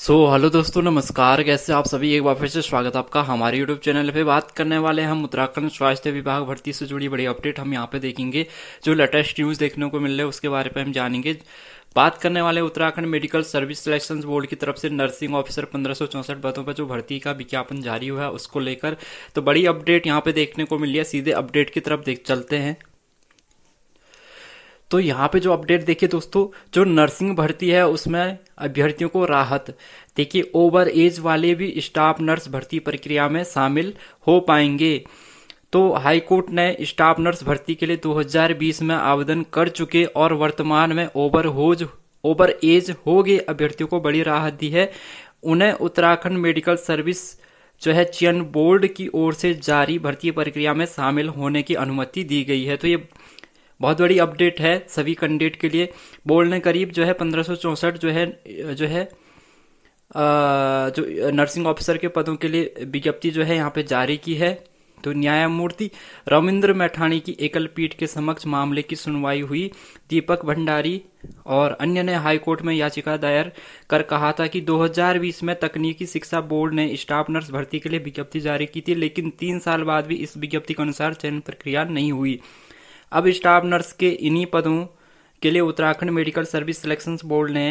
सो so, hello दोस्तों नमस्कार कैसे आप सभी एक बार फिर से स्वागत आपका हमारे यूट्यूब चैनल पे बात करने वाले हम उत्तराखंड स्वास्थ्य विभाग भर्ती से जुड़ी बड़ी अपडेट हम यहाँ पे देखेंगे जो लेटेस्ट न्यूज़ देखने को मिल रहे है उसके बारे में हम जानेंगे बात करने वाले Uttarakhand medical service selection board की तरफ से नर्सिंग ऑफिसर पंद्रह पदों पर जो भर्ती का विज्ञापन जारी हुआ है उसको लेकर तो बड़ी अपडेट यहाँ पे देखने को मिली है सीधे अपडेट की तरफ देख चलते हैं तो यहाँ पे जो अपडेट देखिए दोस्तों जो नर्सिंग भर्ती है उसमें अभ्यर्थियों को राहत देखिए ओवर एज वाले भी स्टाफ नर्स भर्ती प्रक्रिया में शामिल हो पाएंगे तो हाईकोर्ट ने स्टाफ नर्स भर्ती के लिए 2020 में आवेदन कर चुके और वर्तमान में ओवर होज ओवर एज हो गए अभ्यर्थियों को बड़ी राहत दी है उन्हें उत्तराखंड मेडिकल सर्विस जो है चयन बोर्ड की ओर से जारी भर्ती प्रक्रिया में शामिल होने की अनुमति दी गई है तो ये बहुत बड़ी अपडेट है सभी कैंडिडेट के लिए बोर्ड ने करीब जो है पंद्रह जो है जो है जो नर्सिंग ऑफिसर के पदों के लिए विज्ञप्ति जो है यहाँ पे जारी की है तो न्यायमूर्ति रविंद्र मैठाणी की एकल पीठ के समक्ष मामले की सुनवाई हुई दीपक भंडारी और अन्य ने हाईकोर्ट में याचिका दायर कर कहा था कि 2020 में तकनीकी शिक्षा बोर्ड ने स्टाफ नर्स भर्ती के लिए विज्ञप्ति जारी की थी लेकिन तीन साल बाद भी इस विज्ञप्ति के अनुसार चयन प्रक्रिया नहीं हुई अब स्टाफ नर्स के इन्हीं पदों के लिए Uttarakhand medical service selection board ने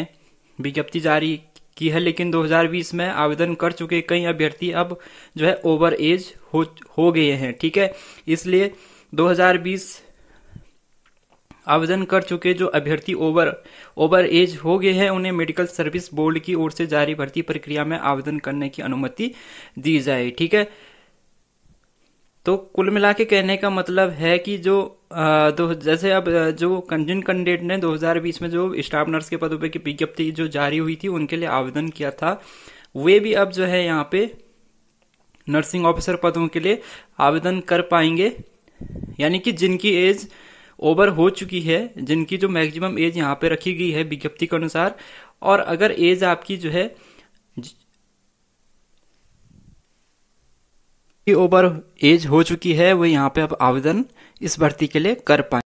विज्ञप्ति जारी की है लेकिन 2020 में आवेदन कर चुके कई अभ्यर्थी अब जो है ओवर एज हो हो गए हैं ठीक है इसलिए 2020 आवेदन कर चुके जो अभ्यर्थी ओवर ओवर एज हो गए हैं उन्हें मेडिकल सर्विस बोर्ड की ओर से जारी भर्ती प्रक्रिया में आवेदन करने की अनुमति दी जाए ठीक है तो कुल मिला के कहने का मतलब है कि जो तो जैसे अब जो कंजिन कैंडिडेट ने 2020 में जो स्टाफ नर्स के पदों पर की विज्ञप्ति जो जारी हुई थी उनके लिए आवेदन किया था वे भी अब जो है यहाँ पे नर्सिंग ऑफिसर पदों के लिए आवेदन कर पाएंगे यानी कि जिनकी एज ओवर हो चुकी है जिनकी जो मैक्सिमम एज यहाँ पे रखी गई है विज्ञप्ति के अनुसार और अगर एज आपकी जो है ओवर एज हो चुकी है वो यहाँ पे अब आवेदन इस भर्ती के लिए कर पाए